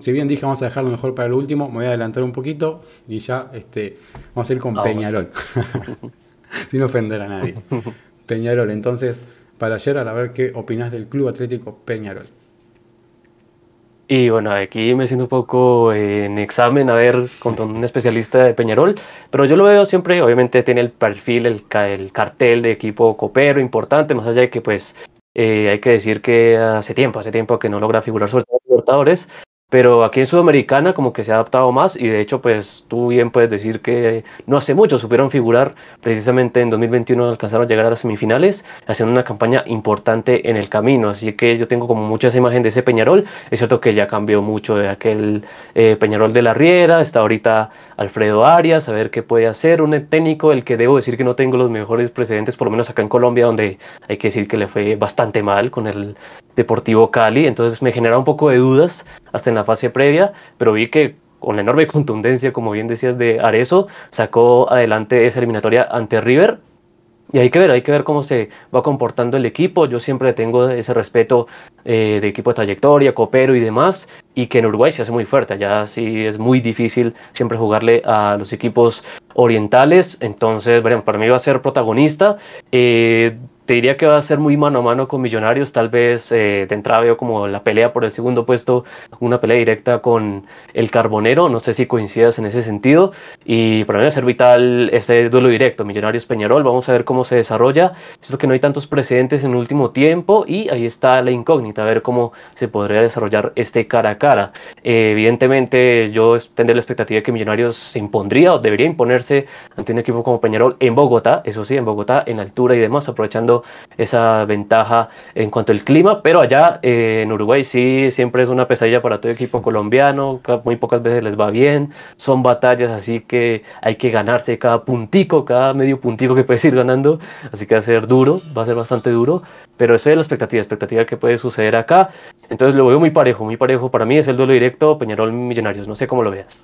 si bien dije vamos a dejarlo mejor para el último, me voy a adelantar un poquito y ya este, vamos a ir con ah, Peñarol, sin ofender a nadie. Peñarol, entonces, para Gerard, a ver qué opinás del Club Atlético Peñarol. Y bueno, aquí me siento un poco en examen, a ver, con un especialista de Peñarol, pero yo lo veo siempre, obviamente tiene el perfil, el, el cartel de equipo copero importante, más allá de que pues eh, hay que decir que hace tiempo, hace tiempo que no logra figurar sobre los portadores pero aquí en Sudamericana como que se ha adaptado más y de hecho pues tú bien puedes decir que no hace mucho supieron figurar precisamente en 2021 alcanzaron a llegar a las semifinales haciendo una campaña importante en el camino. Así que yo tengo como muchas imágenes imagen de ese Peñarol. Es cierto que ya cambió mucho de aquel eh, Peñarol de la Riera, está ahorita Alfredo Arias, a ver qué puede hacer, un técnico el que debo decir que no tengo los mejores precedentes, por lo menos acá en Colombia, donde hay que decir que le fue bastante mal con el Deportivo Cali, entonces me genera un poco de dudas hasta en la fase previa, pero vi que con la enorme contundencia, como bien decías, de Arezo, sacó adelante esa eliminatoria ante River, y hay que ver, hay que ver cómo se va comportando el equipo. Yo siempre tengo ese respeto eh, de equipo de trayectoria, copero y demás y que en Uruguay se hace muy fuerte. Allá sí es muy difícil siempre jugarle a los equipos orientales. Entonces, bueno, para mí va a ser protagonista. Eh, te diría que va a ser muy mano a mano con Millonarios. Tal vez eh, de entrada veo como la pelea por el segundo puesto, una pelea directa con el Carbonero. No sé si coincidas en ese sentido. Y para mí va a ser vital ese duelo directo, Millonarios Peñarol. Vamos a ver cómo se desarrolla. es lo que no hay tantos precedentes en último tiempo. Y ahí está la incógnita, a ver cómo se podría desarrollar este cara a cara. Eh, evidentemente, yo tendría la expectativa de que Millonarios se impondría o debería imponerse ante un equipo como Peñarol en Bogotá. Eso sí, en Bogotá, en altura y demás, aprovechando esa ventaja en cuanto al clima, pero allá eh, en Uruguay sí siempre es una pesadilla para todo equipo colombiano, muy pocas veces les va bien, son batallas así que hay que ganarse cada puntico, cada medio puntico que puedes ir ganando, así que va a ser duro, va a ser bastante duro, pero eso es la expectativa, expectativa que puede suceder acá, entonces lo veo muy parejo, muy parejo, para mí es el duelo directo Peñarol Millonarios, no sé cómo lo veas.